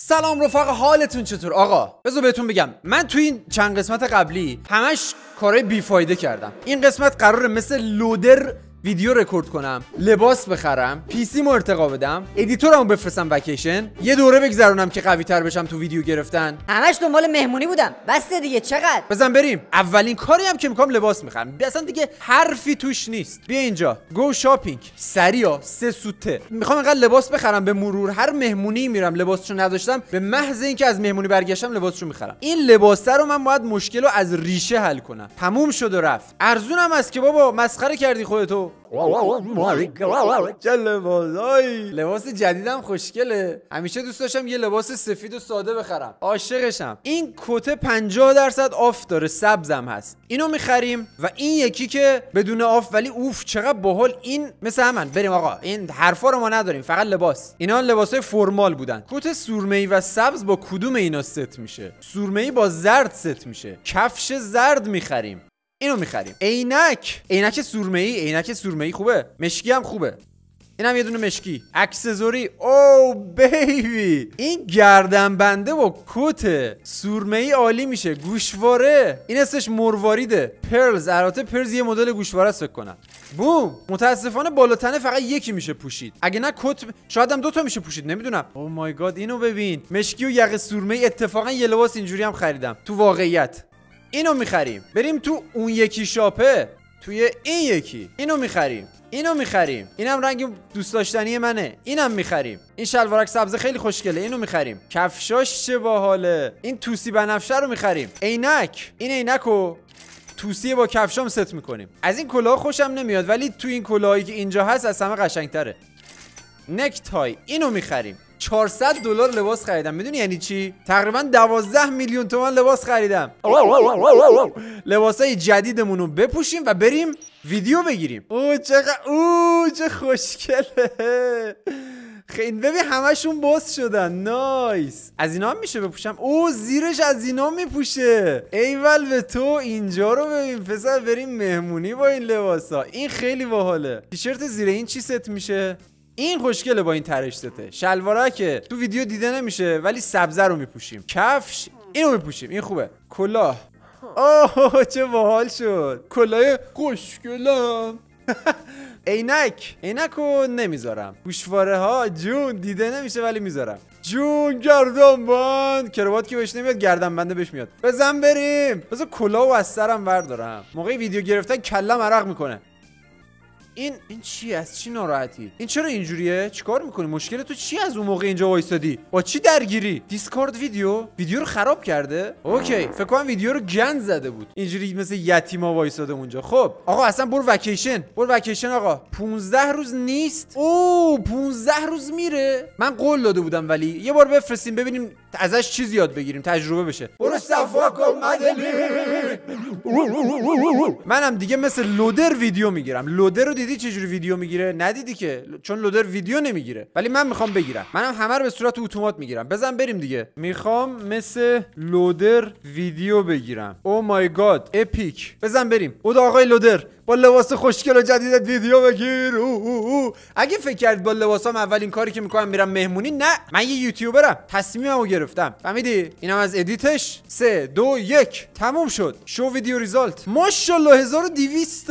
سلام رفقا حالتون چطور آقا بذار بهتون بگم من تو این چند قسمت قبلی همش کارهای بیفایده کردم این قسمت قراره مثل لودر ویدیو رکورد کنم لباس بخرم مو ارتقا بدم ادیتورمو بفرستم وکیشن یه دوره بگذرونم که قوی تر بشم تو ویدیو گرفتن همش دنبال مهمونی بودم بس دیگه چقدر بزن بریم اولین کاری هم که میکنم لباس میخرم اصلا دیگه حرفی توش نیست بیا اینجا گو شاپینگ سریا سه سوته میخوام انقدر لباس بخرم به مرور هر مهمونی میرم لباسشو نداشتم به محض اینکه از مهمونی برگشتم لباسشو میخرم این لباس رو من باید مشکل رو از ریشه حل کنم تموم شد و رفت ارزونم است که بابا مسخره کردی خودتو چه های؟ لباس جدیدم خوشگله همیشه دوست داشتم یه لباس سفید و ساده بخرم عاشقشم این کت 50 درصد آف داره سبزم هست اینو میخریم و این یکی که بدون آف ولی اوف چقدر باحال این مثل همن بریم آقا این حرفا رو ما نداریم فقط لباس اینا های فرمال بودن کت سورمه و سبز با کدوم اینا ست میشه سورمه با زرد ست میشه کفش زرد میخریم اینو میخریم عینک عینک سرمه ای عینک سرمه ای خوبه مشکی هم خوبه اینم یه دونه مشکی اکسزوری او بیبی این گردن بنده با کت سورمه ای عالی میشه گوشواره این اسمش مرواریده پرلز البته پرلز یه مدل گوشواره است کنم بوم متاسفانه بالاتنه فقط یکی میشه پوشید اگه نه کت شاید هم دوتا میشه پوشید نمیدونم او مای گاد اینو ببین مشکی و یقه سورمه ای اتفاقا یه لباس اینجوری هم خریدم تو واقعیت اینو میخریم بریم تو اون یکی شاپه توی این یکی اینو میخریم اینو میخریم اینم رنگ دوست داشتنی منه اینم میخریم این شلوارک سبز خیلی خوشگله اینو میخریم کفشاش چه باحاله این توسی بنفشه رو میخریم عینک این عینکو توسی با کفشام ست میکنیم از این کلاه خوشم نمیاد ولی تو این کلاهایی که اینجا هست از همه قشنگتره نکتای اینو میخریم 400 دلار لباس خریدم میدونی یعنی چی تقریبا 12 میلیون تومن لباس خریدم لباسای جدیدمون رو بپوشیم و بریم ویدیو بگیریم او چقدر او چه خوشگله خیلی ببین همهشون باز شدن نایس از اینا هم میشه بپوشم او زیرش از اینا میپوشه ایول به تو اینجا رو ببین پسر بریم مهمونی با این لباسا این خیلی باحاله تیشرت زیر این چی ست میشه این خوشگله با این ترشسته شلوارا که تو ویدیو دیده نمیشه ولی سبزه رو میپوشیم کفش اینو میپوشیم این خوبه کلاه آه چه باحال شد کلاه خوشگلم عینک عینک رو نمیذارم گوشواره ها جون دیده نمیشه ولی میذارم جون گردن بند کروات که بهش نمیاد گردن بنده بهش میاد بزن بریم بذار کلاه و از سرم بردارم موقع ویدیو گرفتن کلم عرق میکنه این این چی از چی ناراحتی این چرا اینجوریه چیکار میکنی مشکل تو چی از اون موقع اینجا وایسادی با چی درگیری دیسکورد ویدیو ویدیو رو خراب کرده اوکی فکر کنم ویدیو رو گند زده بود اینجوری مثل یتیما وایساده اونجا خب آقا اصلا برو وکیشن برو وکیشن آقا 15 روز نیست او 15 روز میره من قول داده بودم ولی یه بار بفرستیم ببینیم ازش چیز یاد بگیریم تجربه بشه برو صفا کن منم دیگه مثل لودر ویدیو میگیرم لودر رو دیدی چه ویدیو میگیره ندیدی که چون لودر ویدیو نمیگیره ولی من میخوام بگیرم منم همه رو به صورت اتومات میگیرم بزن بریم دیگه میخوام مثل لودر ویدیو بگیرم او مای گاد اپیک بزن بریم او آقای لودر با لباس خوشگل و جدیدت ویدیو بگیر او او او اگه فکر کرد با لباسام اولین کاری که میکنم میرم مهمونی نه من یه یوتیوبرم تصمیممو گرفتم فهمیدی اینم از ادیتش سه دو یک تموم شد شو ویدیو ریزالت ماشاءالله 1200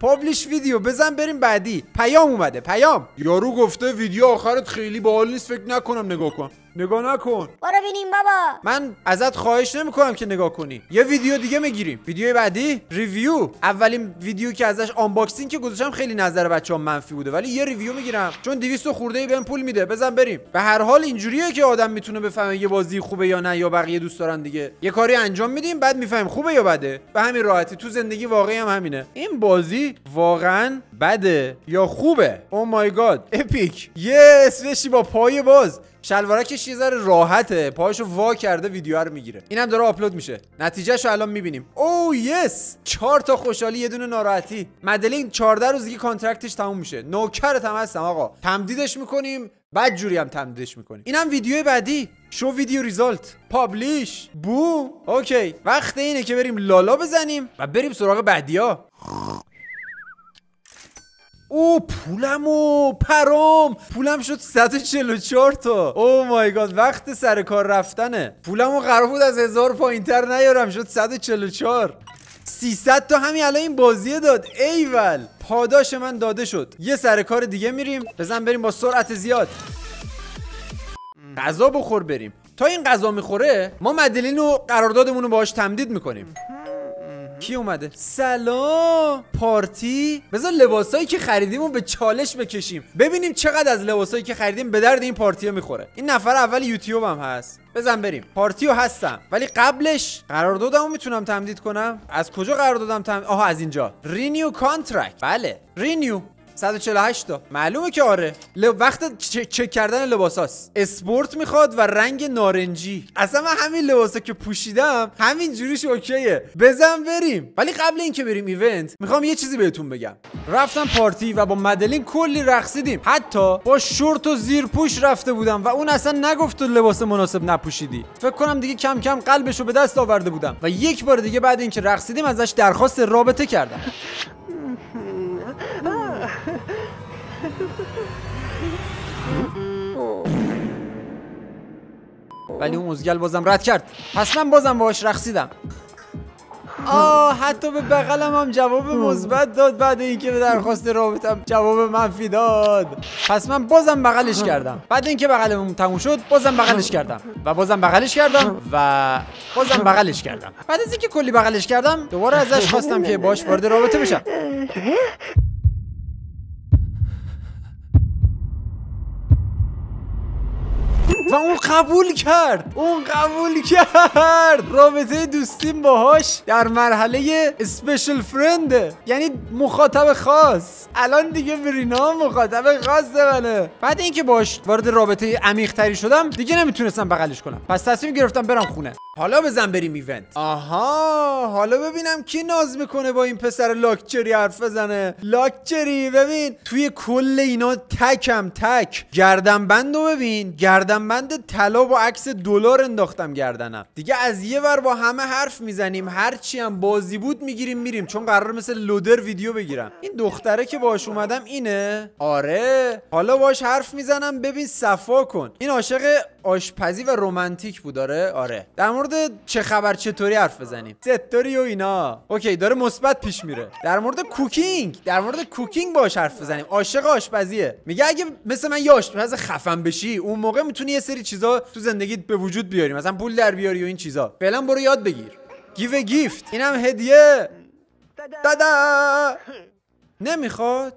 پابلیش ویدیو بزن بریم بعدی پیام اومده پیام یارو گفته ویدیو آخرت خیلی باحال نیست فکر نکنم نگاه کنم نگاه نکن برو ببینیم بابا من ازت خواهش نمیکنم که نگاه کنی یه ویدیو دیگه میگیریم ویدیوی بعدی ریویو اولین ویدیو که ازش آنباکسینگ که گذاشتم خیلی نظر بچه ها منفی بوده ولی یه ریویو میگیرم چون 200 خورده ای بهم پول میده بزن بریم به هر حال اینجوریه که آدم میتونه بفهمه یه بازی خوبه یا نه یا بقیه دوست دارن دیگه یه کاری انجام میدیم بعد میفهمیم خوبه یا بده به همین راحتی تو زندگی واقعی هم همینه این بازی واقعا بده یا خوبه او مای گاد اپیک یه اسمشی با پای باز شلوارکش یه ذره راحته پاهاشو وا کرده ویدیو رو میگیره اینم داره آپلود میشه نتیجهشو الان میبینیم او oh یس چهار تا خوشحالی یه دونه ناراحتی مدلین 14 روز دیگه کانترکتش تموم میشه نوکرت هم هستم آقا تمدیدش میکنیم بعد جوری هم تمدیدش میکنیم اینم ویدیو بعدی شو ویدیو ریزالت پابلیش بو اوکی وقت اینه که بریم لالا بزنیم و بریم سراغ بعدیا او پولم و پرام پولم شد 144 تا او مای گاد وقت سر کار رفتنه پولمو قرار بود از هزار تر نیارم شد 144 300 تا همین الان این بازیه داد ایول پاداش من داده شد یه سر کار دیگه میریم بزن بریم با سرعت زیاد غذا بخور بریم تا این غذا میخوره ما مدلین و قراردادمون رو باهاش تمدید میکنیم کی اومده سلام پارتی بذار لباسایی که رو به چالش بکشیم ببینیم چقدر از لباسایی که خریدیم به درد این پارتی میخوره این نفر اول یوتیوب هم هست بزن بریم پارتیو هستم ولی قبلش قراردادمو میتونم تمدید کنم از کجا قراردادم تمدید آها از اینجا رینیو کانترکت بله رینیو 148 تا معلومه که آره وقت چک کردن هاست. اسپورت میخواد و رنگ نارنجی اصلا من همین لباسا که پوشیدم همین جوریش اوکیه بزن بریم ولی قبل اینکه بریم ایونت میخوام یه چیزی بهتون بگم رفتم پارتی و با مدلین کلی رقصیدیم حتی با شورت و پوش رفته بودم و اون اصلا نگفت تو لباس مناسب نپوشیدی فکر کنم دیگه کم کم قلبشو به دست آورده بودم و یک بار دیگه بعد اینکه رقصیدیم ازش درخواست رابطه کردم ولی اون مزگل بازم رد کرد پس من بازم باهاش رقصیدم آه حتی به بغلم هم جواب مثبت داد بعد اینکه به درخواست رابطم جواب منفی داد پس من بازم بغلش کردم بعد اینکه بغلمون تموم شد بازم بغلش کردم و بازم بغلش کردم و بازم بغلش کردم بعد از اینکه کلی بغلش کردم دوباره ازش خواستم که باش وارد رابطه بشم و اون قبول کرد اون قبول کرد رابطه دوستیم باهاش در مرحله اسپیشل فرند یعنی مخاطب خاص الان دیگه برینا مخاطب خاص منه بعد اینکه باش وارد رابطه عمیق تری شدم دیگه نمیتونستم بغلش کنم پس تصمیم گرفتم برم خونه حالا بزن بریم ایونت آها حالا ببینم کی ناز میکنه با این پسر لاکچری حرف بزنه لاکچری ببین توی کل اینا تکم تک گردن بندو ببین گردن کمربند طلا با عکس دلار انداختم گردنم دیگه از یه ور با همه حرف میزنیم هرچی هم بازی بود میگیریم میریم چون قرار مثل لودر ویدیو بگیرم این دختره که باش اومدم اینه آره حالا باش حرف میزنم ببین صفا کن این عاشق آشپزی و رومانتیک بود آره آره در مورد چه خبر چطوری حرف بزنیم داری و اینا اوکی داره مثبت پیش میره در مورد کوکینگ در مورد کوکینگ باش حرف بزنیم عاشق آشپزیه میگه اگه مثل من یاش آشپز خفن بشی اون موقع میتونی یه سری چیزا تو زندگیت به وجود بیاری مثلا پول در بیاری و این چیزا فعلا برو یاد بگیر گیو گیفت اینم هدیه دادا نمیخواد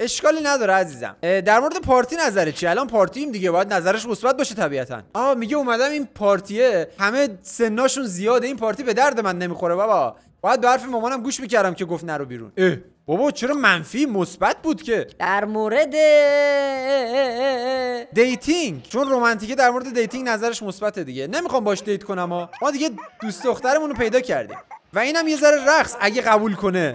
اشکالی نداره عزیزم در مورد پارتی نظره چی الان پارتیم دیگه باید نظرش مثبت باشه طبیعتا آ میگه اومدم این پارتیه همه سناشون زیاده این پارتی به درد من نمیخوره بابا باید به حرف مامانم گوش میکردم که گفت نرو بیرون اه. بابا چرا منفی مثبت بود که در مورد دیتینگ چون رمانتیکه در مورد دیتینگ نظرش مثبته دیگه نمیخوام باش دیت کنم ها ما دیگه دوست دخترمون پیدا کردیم و اینم یه ذره رقص اگه قبول کنه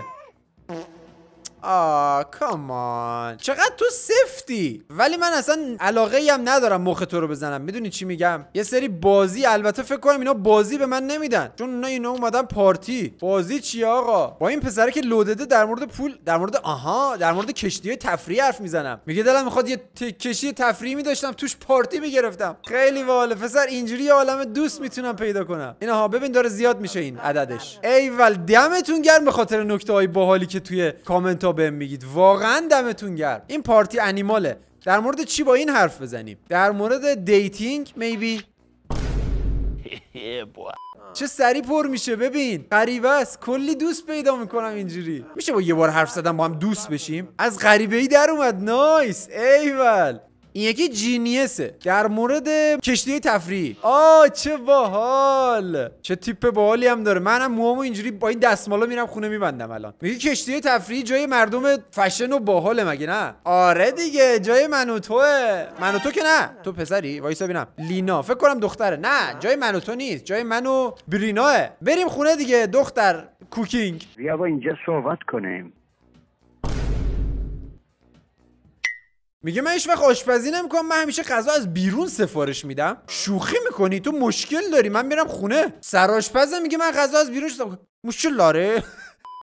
آه کامان چقدر تو سفتی ولی من اصلا علاقه ای هم ندارم مخ تو رو بزنم میدونی چی میگم یه سری بازی البته فکر کنم اینا بازی به من نمیدن چون اونا اینا اومدن پارتی بازی چیه آقا با این پسره که لودده در مورد پول در مورد آها در مورد کشتی های تفریح حرف میزنم میگه دلم میخواد یه کشتی تفریحی میداشتم توش پارتی میگرفتم خیلی واله پسر اینجوری عالم دوست میتونم پیدا کنم اینها ببین داره زیاد میشه این عددش ایول دمتون گرم به خاطر نکته های باحالی که توی کامنت ها بهم میگید واقعا دمتون گرم این پارتی انیماله در مورد چی با این حرف بزنیم در مورد دیتینگ میبی چه سری پر میشه ببین غریبه است کلی دوست پیدا میکنم اینجوری میشه با یه بار حرف زدن با هم دوست بشیم از غریبه ای در اومد نایس ایول این یکی جینیسه در مورد کشتی تفریحی آ چه باحال چه تیپ باحالی هم داره منم موامو اینجوری با این دستمالا میرم خونه میبندم الان میگه کشتی تفریحی جای مردم فشن و باحاله مگه نه آره دیگه جای من و توه من و تو که نه تو پسری وایسا ببینم لینا فکر کنم دختره نه جای من و تو نیست جای منو و بریناه بریم خونه دیگه دختر کوکینگ بیا با اینجا صحبت کنیم میگه من هیچ وقت آشپزی نمیکنم من همیشه غذا از بیرون سفارش میدم شوخی میکنی تو مشکل داری من میرم خونه آشپزه میگه من غذا از بیرون مشکل داره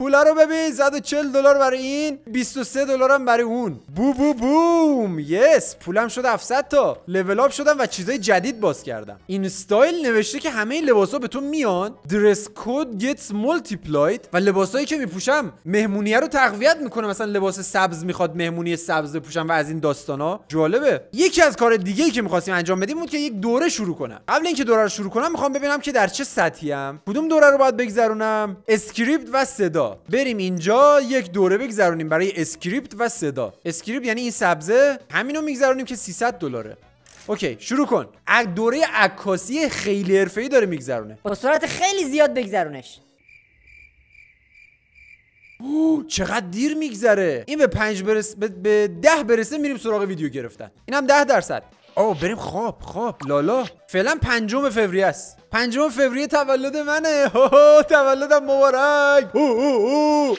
پولا رو ببین 140 دلار برای این 23 دلار هم برای اون بو بو بوم یس پولم شد 700 تا لول اپ شدم و چیزای جدید باز کردم این استایل نوشته که همه این لباسا به تو میان درس کد گتس مولتیپلاید و لباسایی که میپوشم مهمونیه رو تقویت میکنه مثلا لباس سبز میخواد مهمونی سبز بپوشم و از این داستانا جالبه یکی از کار دیگه ای که میخواستیم انجام بدیم بود که یک دوره شروع کنم قبل اینکه دوره رو شروع کنم میخوام ببینم که در چه سطحی ام کدوم دوره رو باید بگذرونم اسکریپت و صدا بریم اینجا یک دوره بگذرونیم برای اسکریپت و صدا اسکریپت یعنی این سبزه همینو میگذرونیم که 300 دلاره اوکی شروع کن دوره عکاسی خیلی حرفه‌ای داره میگذرونه با سرعت خیلی زیاد بگذرونش چقدر دیر میگذره این به پنج برس به, 10 ده برسه میریم سراغ ویدیو گرفتن اینم 10 ده درصد او بریم خواب خواب لالا فعلا پنجم فوریه است پنجم فوریه تولد منه هو تولدم مبارک او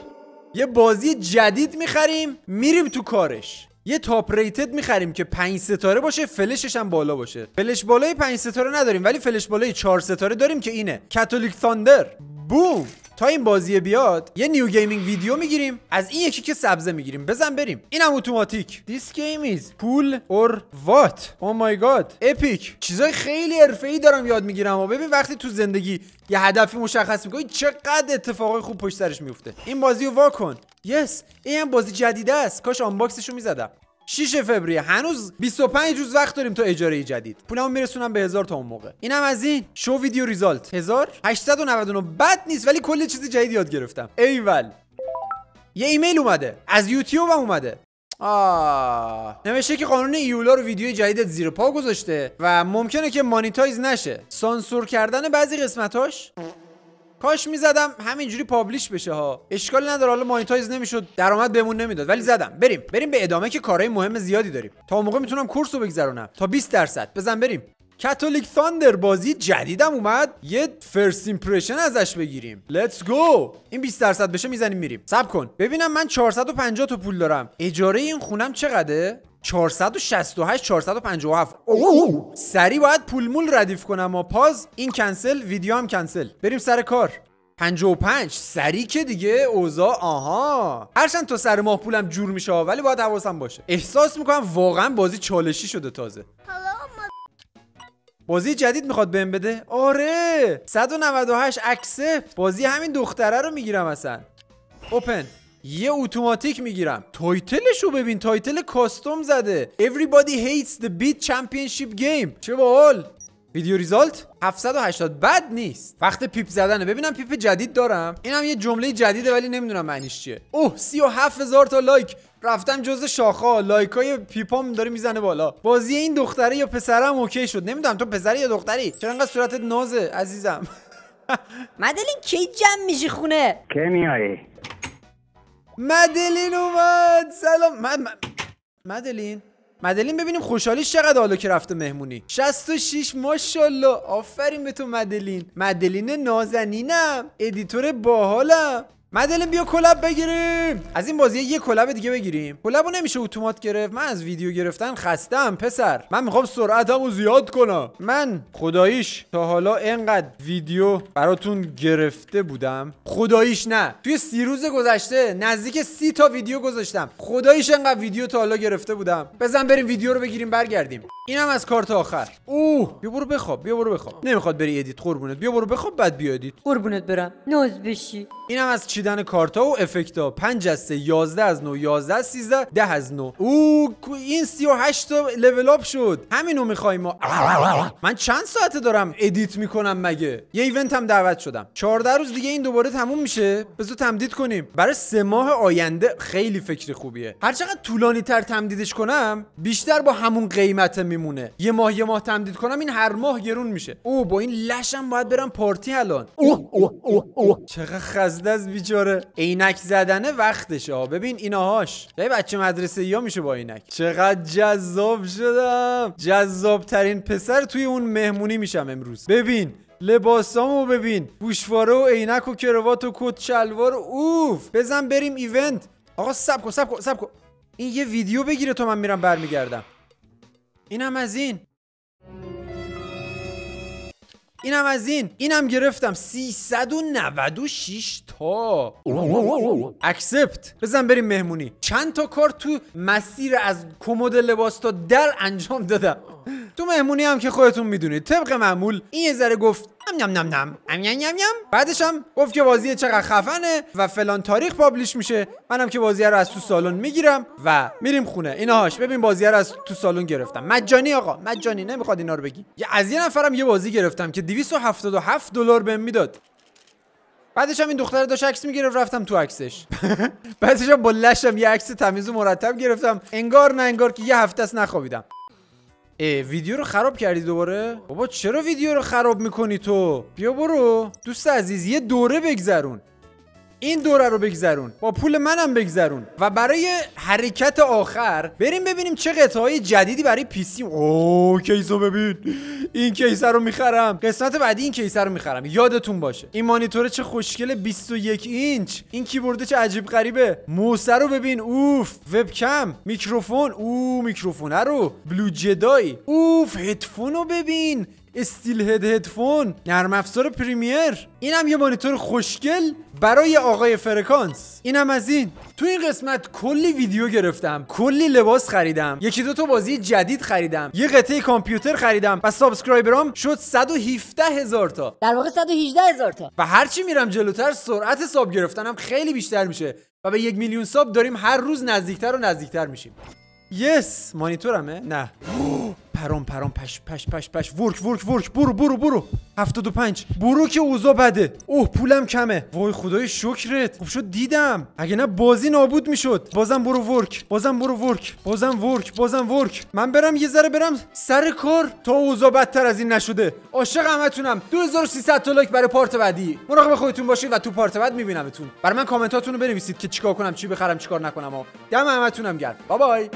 یه بازی جدید میخریم میریم تو کارش یه تاپ ریتد میخریم که 5 ستاره باشه فلشش هم بالا باشه فلش بالای 5 ستاره نداریم ولی فلش بالای 4 ستاره داریم که اینه کاتولیک ثاندر بوم تا این بازی بیاد یه نیو گیمینگ ویدیو میگیریم از این یکی که سبزه میگیریم بزن بریم اینم اتوماتیک دیس گیم پول اور وات او مای گاد اپیک چیزای خیلی حرفه‌ای دارم یاد میگیرم و ببین وقتی تو زندگی یه هدفی مشخص میکنی چقدر اتفاقای خوب پشت سرش میفته این بازی رو وا کن یس yes. این بازی جدیده است کاش آنباکسش رو میزدم 6 فوریه هنوز 25 روز وقت داریم تا اجاره جدید پولمو میرسونم به هزار تا اون موقع اینم از این شو ویدیو ریزالت 1899 بد نیست ولی کلی چیز جدید یاد گرفتم ایول یه ایمیل اومده از یوتیوب هم اومده آه نوشته که قانون ایولا رو ویدیو جدیدت زیر پا گذاشته و ممکنه که مانیتایز نشه سانسور کردن بعضی قسمتاش کاش میزدم همینجوری پابلش بشه ها اشکال نداره حالا مانیتایز نمیشد درآمد بهمون نمیداد ولی زدم بریم بریم به ادامه که کارهای مهم زیادی داریم تا موقع میتونم کورس رو بگذرونم تا 20 درصد بزن بریم کاتولیک ثاندر بازی جدیدم اومد یه فرست ایمپرشن ازش بگیریم لتس گو این 20 درصد بشه میزنیم میریم صبر کن ببینم من 450 تا پول دارم اجاره این خونم چقدره 468 457 اوه سری باید پول مول ردیف کنم و پاز این کنسل ویدیو هم کنسل بریم سر کار 55 سری که دیگه اوزا آها هرچند تا سر ماه پولم جور میشه ولی باید حواسم باشه احساس میکنم واقعا بازی چالشی شده تازه بازی جدید میخواد بهم بده آره 198 اکسپ بازی همین دختره رو میگیرم اصلا اوپن یه اتوماتیک میگیرم تایتلش رو ببین تایتل کاستوم زده Everybody hates the beat championship game چه باحال ویدیو ریزالت 780 بد نیست وقت پیپ زدنه ببینم پیپ جدید دارم اینم یه جمله جدیده ولی نمیدونم معنیش چیه اوه 37000 تا لایک رفتم جز شاخه لایک های پیپام داره میزنه بالا بازی این دختره یا پسرم اوکی شد نمیدونم تو پسری یا دختری چرا انقدر صورتت نازه عزیزم مدلین کی جمع میشی خونه کی میای مدلین اومد سلام مدلین مدلین ببینیم خوشحالی چقدر حالا که رفته مهمونی 66 ماشاءالله آفرین به تو مدلین مدلین نازنینم ادیتور باحالم مدلیم بیا کلاب بگیریم از این بازی یه کلاب دیگه بگیریم کلابو نمیشه اتومات گرفت من از ویدیو گرفتن خستم پسر من میخوام سرعتمو زیاد کنم من خداییش تا حالا انقدر ویدیو براتون گرفته بودم خداییش نه توی سی روز گذشته نزدیک سی تا ویدیو گذاشتم خداییش انقدر ویدیو تا حالا گرفته بودم بزن بریم ویدیو رو بگیریم برگردیم اینم از کارت آخر اوه بیا برو بخواب بیا برو بخواب نمیخواد بری ادیت قربونت بیا برو بخواب بعد بیا ادیت قربونت برم ناز اینم از چی کشیدن کارتا و افکتا 5 از 3 11 از 9 11 از 13 10 از 9 او این 38 تا لول اپ شد همین رو میخوایم ما من چند ساعته دارم ادیت میکنم مگه یه ایونت هم دعوت شدم 14 روز دیگه این دوباره تموم میشه بذار تمدید کنیم برای سه ماه آینده خیلی فکر خوبیه هر چقدر طولانی تر تمدیدش کنم بیشتر با همون قیمت میمونه یه ماه یه ماه تمدید کنم این هر ماه گرون میشه او با این لشم باید برم پارتی الان او او اوه چقدر خزده از اینک عینک زدن وقتشه ها ببین ایناهاش یه بچه مدرسه یا میشه با عینک چقدر جذاب شدم جذاب ترین پسر توی اون مهمونی میشم امروز ببین لباسامو ببین گوشواره و عینک و کروات و کت شلوار اوف بزن بریم ایونت آقا سب سبکو سب سب این یه ویدیو بگیره تو من میرم برمیگردم اینم از این اینم از این اینم گرفتم 396 تا اکسپت بزن بریم مهمونی چند تا کار تو مسیر از کمد لباس تا در انجام دادم تو مهمونی هم که خودتون میدونید طبق معمول این یه ذره گفت نم نم نم نم نم نم بعدش هم گفت که بازی چقدر خفنه و فلان تاریخ پابلش میشه منم که بازی رو از تو سالن میگیرم و میریم خونه اینهاش ببین بازی رو از تو سالن گرفتم مجانی آقا مجانی نمیخواد اینا رو بگی یه از یه نفرم یه بازی گرفتم که 277 دلار بهم میداد بعدش هم این دختر داشت عکس میگرفت رفتم تو عکسش بعدش هم با لشم یه عکس تمیز و مرتب گرفتم انگار نه انگار که یه هفته است ای ویدیو رو خراب کردی دوباره بابا چرا ویدیو رو خراب میکنی تو بیا برو دوست عزیز یه دوره بگذرون این دوره رو بگذرون با پول منم بگذرون و برای حرکت آخر بریم ببینیم چه قطعه جدیدی برای پیسی اوه کیس رو ببین این کیسه رو میخرم قسمت بعدی این کیسه رو میخرم یادتون باشه این مانیتور چه خوشگل 21 اینچ این کیبورد چه عجیب غریبه موس رو ببین اوف وبکم میکروفون او میکروفونه رو بلو جدای اوف هدفون رو ببین استیل هد هدفون نرم افزار پریمیر اینم یه مانیتور خوشگل برای آقای فرکانس اینم از این تو این قسمت کلی ویدیو گرفتم کلی لباس خریدم یکی دو تا بازی جدید خریدم یه قطعه کامپیوتر خریدم و سابسکرایبرام شد 117 هزار تا در واقع 118 هزار تا و هرچی میرم جلوتر سرعت ساب گرفتنم خیلی بیشتر میشه و به یک میلیون ساب داریم هر روز نزدیکتر و نزدیکتر میشیم یس yes, مانیتورمه نه پرام پرام پش پش پش پش ورک ورک ورک برو برو برو 75 برو که اوزا بده اوه پولم کمه وای خدای شکرت خوب شد دیدم اگه نه بازی نابود میشد بازم برو ورک بازم برو ورک بازم ورک بازم ورک من برم یه ذره برم سر کار تا اوضا بدتر از این نشده عاشق همتونم 2300 تا لایک برای پارت بعدی مراقب خودتون باشید و تو پارت بعد میبینمتون برای من کامنتاتونو بنویسید که چیکار کنم چی بخرم چیکار نکنم دم همتونم گرم بابای